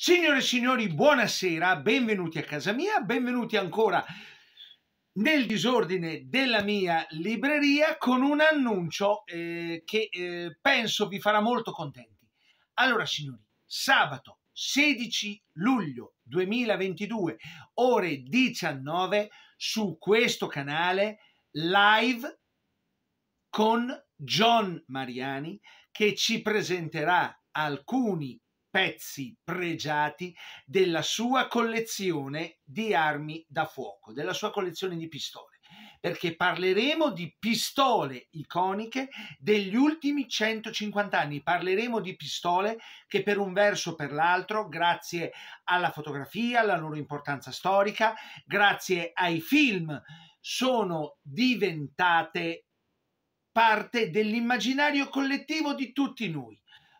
Signore e signori, buonasera, benvenuti a casa mia, benvenuti ancora nel disordine della mia libreria con un annuncio eh, che eh, penso vi farà molto contenti. Allora, signori, sabato 16 luglio 2022, ore 19, su questo canale live con John Mariani che ci presenterà alcuni pezzi pregiati della sua collezione di armi da fuoco, della sua collezione di pistole perché parleremo di pistole iconiche degli ultimi 150 anni, parleremo di pistole che per un verso o per l'altro, grazie alla fotografia, alla loro importanza storica, grazie ai film, sono diventate parte dell'immaginario collettivo di tutti noi.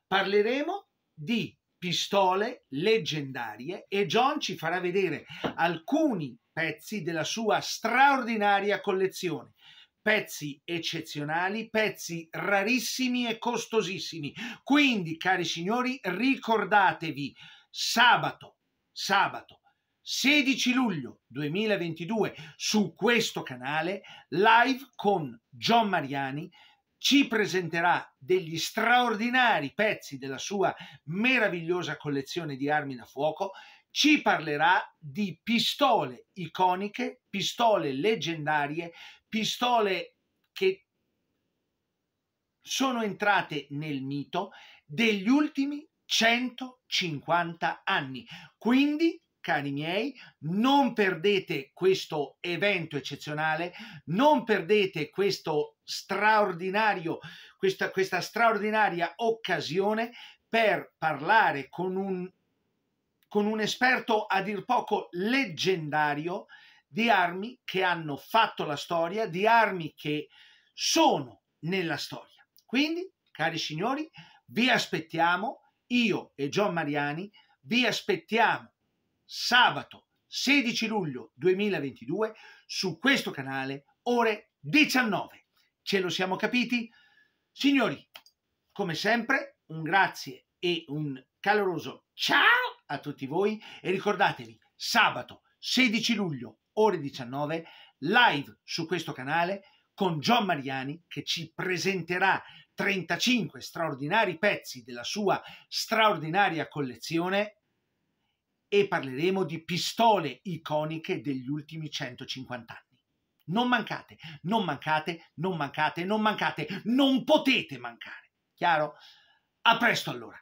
Parleremo di pistole leggendarie e John ci farà vedere alcuni pezzi della sua straordinaria collezione. Pezzi eccezionali, pezzi rarissimi e costosissimi. Quindi, cari signori, ricordatevi sabato, sabato 16 luglio 2022 su questo canale live con John Mariani ci presenterà degli straordinari pezzi della sua meravigliosa collezione di armi da fuoco, ci parlerà di pistole iconiche, pistole leggendarie, pistole che sono entrate nel mito degli ultimi 150 anni. Quindi cari miei, non perdete questo evento eccezionale, non perdete questo straordinario, questa, questa straordinaria occasione per parlare con un, con un esperto a dir poco leggendario di armi che hanno fatto la storia, di armi che sono nella storia. Quindi, cari signori, vi aspettiamo, io e John Mariani, vi aspettiamo sabato 16 luglio 2022 su questo canale ore 19. Ce lo siamo capiti? Signori, come sempre, un grazie e un caloroso ciao a tutti voi e ricordatevi, sabato 16 luglio ore 19, live su questo canale con John Mariani che ci presenterà 35 straordinari pezzi della sua straordinaria collezione e parleremo di pistole iconiche degli ultimi 150 anni. Non mancate, non mancate, non mancate, non mancate, non potete mancare. Chiaro? A presto allora.